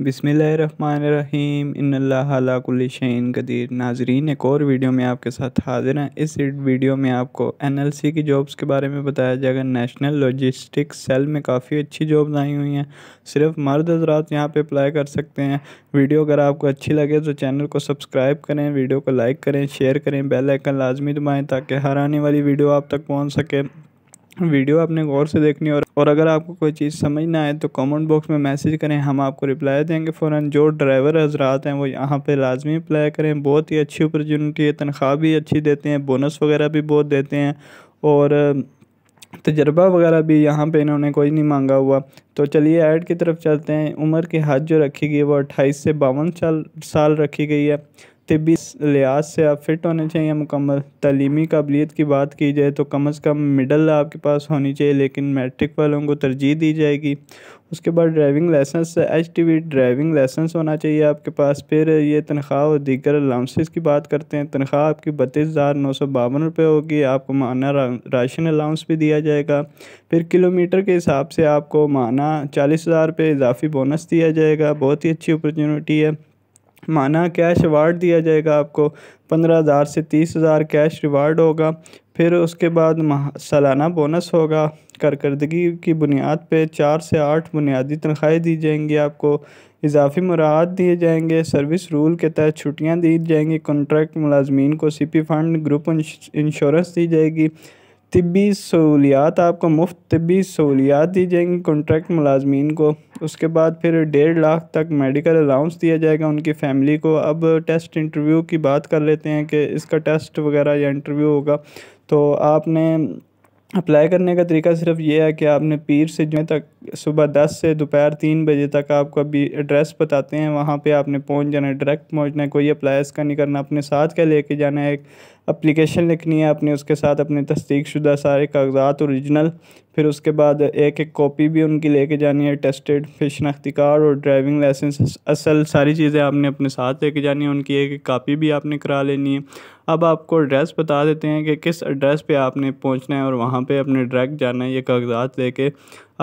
बिसमीम इनकुल्लिशन कदीर नाजरीन एक और वीडियो में आपके साथ हाजिर हैं इस वीडियो में आपको एनएलसी की जॉब्स के बारे में बताया जाएगा नेशनल लॉजिस्टिक सेल में काफ़ी अच्छी जॉब्स आई हुई हैं सिर्फ मर्द हजरात यहाँ पे अप्लाई कर सकते हैं वीडियो अगर आपको अच्छी लगे तो चैनल को सब्सक्राइब करें वीडियो को लाइक करें शेयर करें बेल आइकन लाजमी दबाएँ ताकि हर आने वाली वीडियो आप तक पहुँच सके वीडियो आपने गौर से देखनी और और अगर आपको कोई चीज़ समझ ना आए तो कमेंट बॉक्स में मैसेज करें हम आपको रिप्लाई देंगे फ़ौर जो ड्राइवर हजरात हैं वो यहाँ पे लाजमी अप्लाई करें बहुत ही अच्छी अपॉर्चुनिटी है तनख्वाह भी अच्छी देते हैं बोनस वगैरह भी बहुत देते हैं और तजर्बा वगैरह भी यहाँ पे इन्होंने कोई नहीं मांगा हुआ तो चलिए ऐड की तरफ चलते हैं उम्र की हद जो रखी गई है वो अट्ठाईस से बावन साल साल रखी गई है तबी लिहाज से आप फिट होने चाहिए मुकम्मल तलीमी काबिलियत की बात की जाए तो कम अज़ कम मिडल आपके पास होनी चाहिए लेकिन मैट्रिक वालों को तरजीह दी जाएगी उसके बाद driving licence H T V driving licence होना चाहिए आपके पास फिर ये तनख्वाह और दीगर अलाउंसेस की बात करते हैं तनख्वाह आपकी बत्तीस हज़ार नौ सौ बावन रुपये होगी आपको माना राशन अलाउंस भी दिया जाएगा फिर किलोमीटर के हिसाब से आपको माना चालीस हज़ार रुपये इजाफी बोनस दिया जाएगा बहुत ही अच्छी अपॉर्चुनिटी है माना कैश रिवार्ड दिया जाएगा आपको पंद्रह हज़ार से तीस हज़ार कैश रिवार्ड होगा फिर उसके बाद सालाना बोनस होगा कारकर्दगी की बुनियाद पे चार से आठ बुनियादी तनख्वाहें दी जाएंगी आपको इजाफी मुराद दिए जाएंगे सर्विस रूल के तहत छुट्टियां दी जाएंगी कॉन्ट्रैक्ट मुलाजमीन को सीपी फंड ग्रुप इंश्योरेंस दी जाएगी तबी सहूलियात आपको मुफ्त तबी सहूलियात दी जाएंगी कॉन्ट्रैक्ट मुलाजमीन को उसके बाद फिर डेढ़ लाख तक मेडिकल अलाउंस दिया जाएगा उनकी फैमिली को अब टेस्ट इंटरव्यू की बात कर लेते हैं कि इसका टेस्ट वगैरह या इंटरव्यू होगा तो आपने अप्लाई करने का तरीका सिर्फ ये है कि आपने पीर से जो तक सुबह दस से दोपहर तीन बजे तक आपको अभी एड्रेस बताते हैं वहाँ पे आपने पहुँच जाना है डायरेक्ट पहुँचना है कोई अप्लाई इसका नहीं करना अपने साथ क्या लेके जाना है एक अप्लीकेशन लिखनी है अपने उसके साथ अपने तस्दीक शुदा सारे कागजात औरिजिनल फिर उसके बाद एक एक कॉपी भी उनकी लेके जानी है टेस्टेड फिर शनाख्ती कार्ड और ड्राइविंग लाइसेंस असल सारी चीज़ें आपने अपने साथ लेके जानी है उनकी एक एक कापी भी आपने करा लेनी है अब आपको एड्रेस बता देते हैं कि किस एड्रेस पे आपने पहुंचना है और वहाँ पे अपने डायरेक्ट जाना है ये कागजात लेके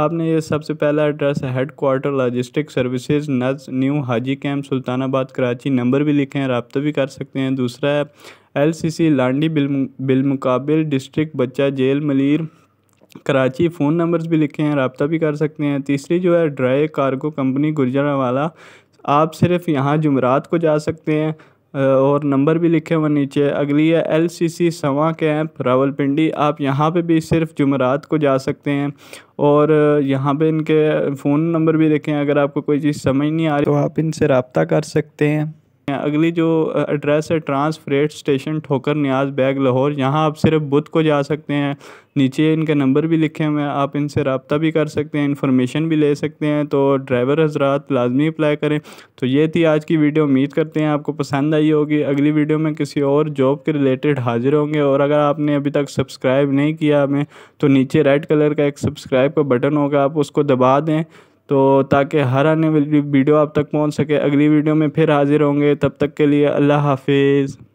आपने ये सबसे पहला address headquarter logistic services नज new Haji camp Sultanabad Karachi number भी लिखे हैं रबता भी कर सकते हैं दूसरा है एल सी सी लांडी बिल बिलमकबिल डिस्ट्रिक बच्चा jail Malir Karachi phone numbers भी लिखे हैं रबता भी कर सकते हैं तीसरी जो है ड्राई कार्गो कंपनी वाला आप सिर्फ़ यहाँ जुमरात को जा सकते हैं और नंबर भी लिखे हुए नीचे अगली है एल सी सी सवा कैंप रावलपिंडी आप यहाँ पे भी सिर्फ जुमरात को जा सकते हैं और यहाँ पे इनके फ़ोन नंबर भी देखें अगर आपको कोई चीज़ समझ नहीं आ रही तो आप इनसे रबता कर सकते हैं अगली जो एड्रेस है ट्रांस फ्रेट स्टेशन ठोकर न्याज बैग लाहौर यहाँ आप सिर्फ बुध को जा सकते हैं नीचे इनके नंबर भी लिखे हुए हैं आप इनसे रबता भी कर सकते हैं इन्फॉर्मेशन भी ले सकते हैं तो ड्राइवर हजरात लाजमी अप्लाई करें तो ये थी आज की वीडियो उम्मीद करते हैं आपको पसंद आई होगी अगली वीडियो में किसी और जॉब के रिलेटेड हाजिर होंगे और अगर आपने अभी तक सब्सक्राइब नहीं किया हमें तो नीचे रेड कलर का एक सब्सक्राइब का बटन होगा आप उसको दबा दें तो ताकि हर आने वाली वीडियो आप तक पहुंच सके अगली वीडियो में फिर हाज़िर होंगे तब तक के लिए अल्लाह हाफिज़